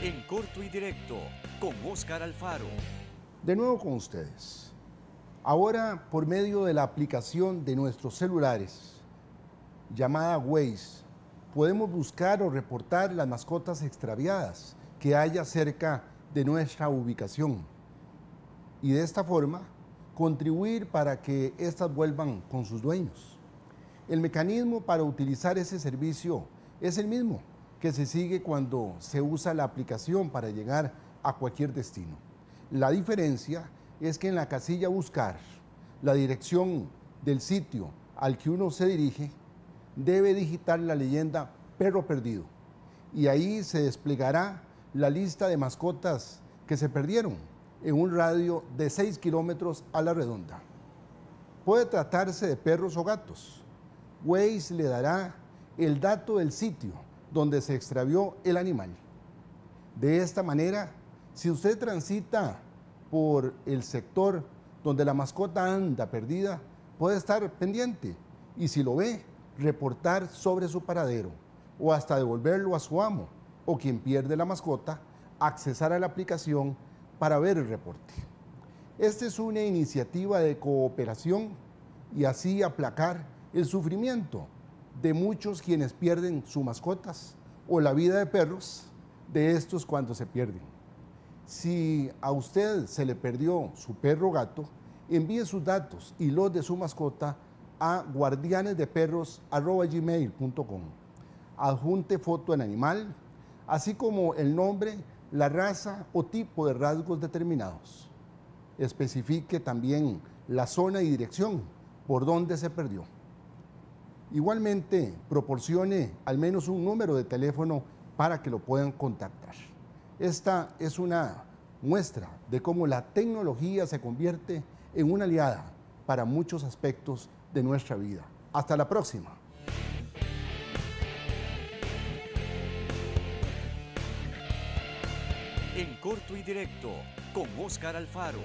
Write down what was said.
En corto y directo con Oscar Alfaro. De nuevo con ustedes. Ahora por medio de la aplicación de nuestros celulares llamada Waze, podemos buscar o reportar las mascotas extraviadas que haya cerca de nuestra ubicación. Y de esta forma contribuir para que éstas vuelvan con sus dueños. El mecanismo para utilizar ese servicio es el mismo, que se sigue cuando se usa la aplicación para llegar a cualquier destino. La diferencia es que en la casilla buscar la dirección del sitio al que uno se dirige, debe digitar la leyenda perro perdido y ahí se desplegará la lista de mascotas que se perdieron en un radio de 6 kilómetros a la redonda. Puede tratarse de perros o gatos. Waze le dará el dato del sitio donde se extravió el animal. De esta manera, si usted transita por el sector donde la mascota anda perdida, puede estar pendiente y si lo ve, reportar sobre su paradero o hasta devolverlo a su amo o quien pierde la mascota, accesar a la aplicación para ver el reporte. Esta es una iniciativa de cooperación y así aplacar el sufrimiento de muchos quienes pierden sus mascotas o la vida de perros de estos cuando se pierden. Si a usted se le perdió su perro o gato, envíe sus datos y los de su mascota a guardianesdeperros.gmail.com. Adjunte foto del animal, así como el nombre, la raza o tipo de rasgos determinados. Especifique también la zona y dirección por donde se perdió. Igualmente, proporcione al menos un número de teléfono para que lo puedan contactar. Esta es una muestra de cómo la tecnología se convierte en una aliada para muchos aspectos de nuestra vida. Hasta la próxima. En corto y directo con Oscar Alfaro.